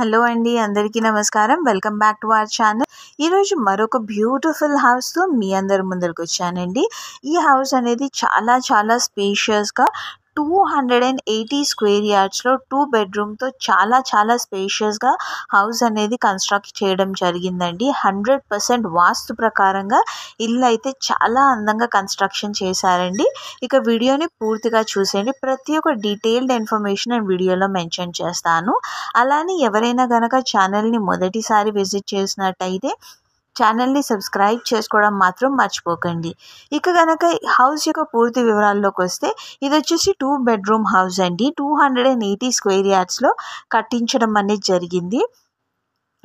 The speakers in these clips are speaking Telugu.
హలో అండి అందరికీ నమస్కారం welcome back to our channel ఈరోజు మరొక బ్యూటిఫుల్ హౌస్తో మీ అందరి ముందరికి వచ్చానండి ఈ హౌస్ అనేది చాలా చాలా స్పేషియస్గా two hundred and eighty square యార్డ్స్లో టూ బెడ్రూమ్తో చాలా చాలా స్పేషియస్గా హౌస్ అనేది కన్స్ట్రక్ట్ చేయడం జరిగిందండి హండ్రెడ్ పర్సెంట్ వాస్తు ప్రకారంగా ఇల్లు అయితే చాలా అందంగా కన్స్ట్రక్షన్ చేశారండి ఇక వీడియోని పూర్తిగా చూసేయండి ప్రతి ఒక్క డీటెయిల్డ్ ఇన్ఫర్మేషన్ నేను వీడియోలో మెన్షన్ చేస్తాను అలానే ఎవరైనా కనుక ఛానల్ని మొదటిసారి విజిట్ చేసినట్టయితే ఛానల్ని సబ్స్క్రైబ్ చేసుకోవడం మాత్రం మర్చిపోకండి ఇక కనుక హౌస్ యొక్క పూర్తి వివరాల్లోకి వస్తే ఇది వచ్చేసి టూ బెడ్రూమ్ హౌస్ అండి two hundred and eighty square యార్డ్స్లో కట్టించడం అనేది జరిగింది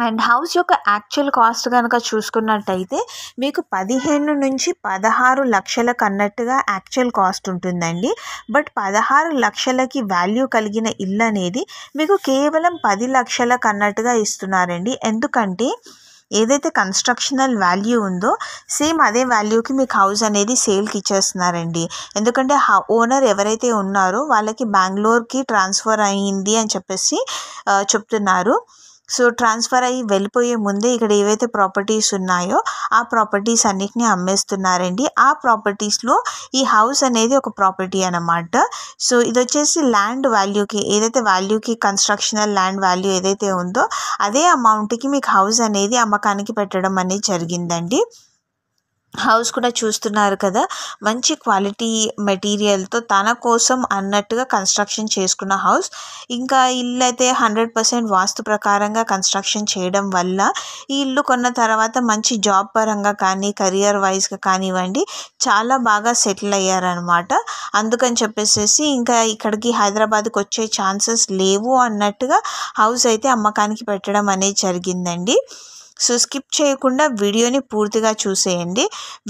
అండ్ హౌస్ యొక్క యాక్చువల్ కాస్ట్ కనుక చూసుకున్నట్టయితే మీకు పదిహేను నుంచి పదహారు లక్షలకు అన్నట్టుగా యాక్చువల్ కాస్ట్ ఉంటుందండి బట్ పదహారు లక్షలకి వాల్యూ కలిగిన ఇల్లు అనేది మీకు కేవలం పది లక్షలకు అన్నట్టుగా ఇస్తున్నారండి ఎందుకంటే ఏదైతే కన్స్ట్రక్షనల్ వాల్యూ ఉందో సేమ్ అదే వాల్యూకి మీకు హౌస్ అనేది సేల్కి ఇచ్చేస్తున్నారండి ఎందుకంటే ఓనర్ ఎవరైతే ఉన్నారో వాళ్ళకి బెంగళూరుకి ట్రాన్స్ఫర్ అయ్యింది అని చెప్పేసి చెప్తున్నారు సో ట్రాన్స్ఫర్ అయ్యి వెళ్ళిపోయే ముందే ఇక్కడ ఏవైతే ప్రాపర్టీస్ ఉన్నాయో ఆ ప్రాపర్టీస్ అన్నిటిని అమ్మేస్తున్నారండి ఆ ప్రాపర్టీస్లో ఈ హౌస్ అనేది ఒక ప్రాపర్టీ అనమాట సో ఇది వచ్చేసి ల్యాండ్ వాల్యూకి ఏదైతే వాల్యూకి కన్స్ట్రక్షనల్ ల్యాండ్ వాల్యూ ఏదైతే ఉందో అదే అమౌంట్కి మీకు హౌస్ అనేది అమ్మకానికి పెట్టడం అనేది జరిగిందండి హౌస్ కూడా చూస్తున్నారు కదా మంచి క్వాలిటీ మెటీరియల్తో తన కోసం అన్నట్టుగా కన్స్ట్రక్షన్ చేసుకున్న హౌస్ ఇంకా ఇల్లు అయితే హండ్రెడ్ పర్సెంట్ వాస్తు ప్రకారంగా కన్స్ట్రక్షన్ చేయడం వల్ల ఈ ఇల్లు కొన్న తర్వాత మంచి జాబ్ పరంగా కానీ కెరియర్ వైజ్గా కానివ్వండి చాలా బాగా సెటిల్ అయ్యారనమాట అందుకని చెప్పేసేసి ఇంకా ఇక్కడికి హైదరాబాద్కి వచ్చే ఛాన్సెస్ లేవు అన్నట్టుగా హౌస్ అయితే అమ్మకానికి పెట్టడం అనేది జరిగిందండి సో స్కిప్ చేయకుండా వీడియోని పూర్తిగా చూసేయండి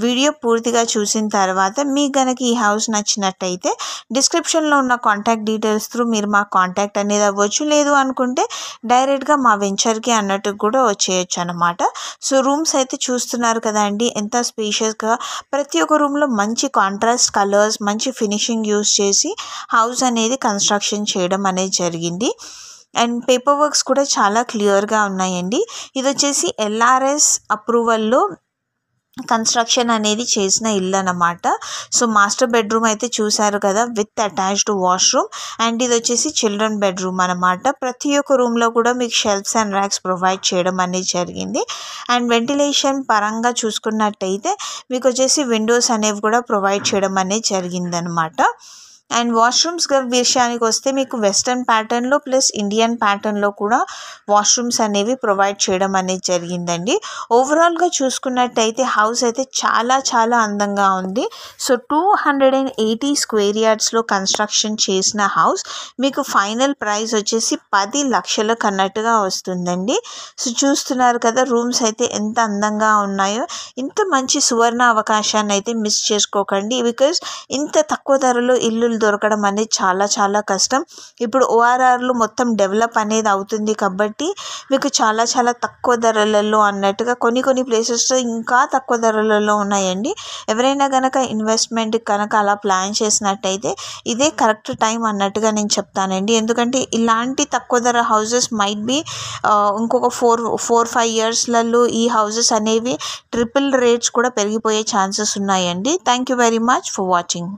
వీడియో పూర్తిగా చూసిన తర్వాత మీకు కనుక ఈ హౌస్ నచ్చినట్టయితే డిస్క్రిప్షన్లో ఉన్న కాంటాక్ట్ డీటెయిల్స్ త్రూ మీరు మా కాంటాక్ట్ అనేది అవ్వచ్చు లేదు అనుకుంటే డైరెక్ట్గా మా వెంచర్కి అన్నట్టు కూడా వచ్చేయచ్చు అనమాట సో రూమ్స్ అయితే చూస్తున్నారు కదండి ఎంత స్పేషియస్గా ప్రతి ఒక్క రూమ్లో మంచి కాంట్రాస్ట్ కలర్స్ మంచి ఫినిషింగ్ యూస్ చేసి హౌస్ అనేది కన్స్ట్రక్షన్ చేయడం అనేది జరిగింది అండ్ పేపర్ వర్క్స్ కూడా చాలా క్లియర్గా ఉన్నాయండి ఇది వచ్చేసి ఎల్ఆర్ఎస్ అప్రూవల్లో కన్స్ట్రక్షన్ అనేది చేసిన ఇల్లు అనమాట సో మాస్టర్ బెడ్రూమ్ అయితే చూశారు కదా విత్ అటాచ్డ్ వాష్రూమ్ అండ్ ఇది వచ్చేసి చిల్డ్రన్ బెడ్రూమ్ అనమాట ప్రతి ఒక్క రూమ్లో కూడా మీకు షెల్ఫ్స్ అండ్ ర్యాక్స్ ప్రొవైడ్ చేయడం అనేది జరిగింది అండ్ వెంటిలేషన్ పరంగా చూసుకున్నట్టయితే మీకు వచ్చేసి విండోస్ అనేవి కూడా ప్రొవైడ్ చేయడం అనేది జరిగిందనమాట అండ్ వాష్రూమ్స్ విషయానికి వస్తే మీకు వెస్ట్రన్ ప్యాటర్న్లో ప్లస్ ఇండియన్ ప్యాటర్న్లో కూడా వాష్రూమ్స్ అనేవి ప్రొవైడ్ చేయడం అనేది జరిగిందండి ఓవరాల్గా చూసుకున్నట్టయితే హౌస్ అయితే చాలా చాలా అందంగా ఉంది so two hundred and eighty square యార్డ్స్లో కన్స్ట్రక్షన్ చేసిన హౌస్ మీకు ఫైనల్ ప్రైస్ వచ్చేసి పది లక్షలకు అన్నట్టుగా వస్తుందండి సో చూస్తున్నారు కదా రూమ్స్ అయితే ఎంత అందంగా ఉన్నాయో ఇంత మంచి సువర్ణ అవకాశాన్ని అయితే మిస్ చేసుకోకండి బికాజ్ ఇంత తక్కువ ధరలో ఇల్లులు దొరకడం అనేది చాలా చాలా కష్టం ఇప్పుడు ఓఆర్ఆర్లు మొత్తం డెవలప్ అనేది అవుతుంది కాబట్టి మీకు చాలా చాలా తక్కువ ధరలలో అన్నట్టుగా కొన్ని కొన్ని ప్లేసెస్ ఇంకా తక్కువ ధరలలో ఉన్నాయండి ఎవరైనా కనుక ఇన్వెస్ట్మెంట్ కనుక అలా ప్లాన్ చేసినట్టయితే ఇదే కరెక్ట్ టైం అన్నట్టుగా నేను చెప్తానండి ఎందుకంటే ఇలాంటి తక్కువ ధర హౌజెస్ మైట్ బి ఇంకొక ఫోర్ ఫోర్ ఫైవ్ ఇయర్స్లలో ఈ హౌజెస్ అనేవి ట్రిపుల్ రేట్స్ కూడా పెరిగిపోయే ఛాన్సెస్ ఉన్నాయండి thank you very much for watching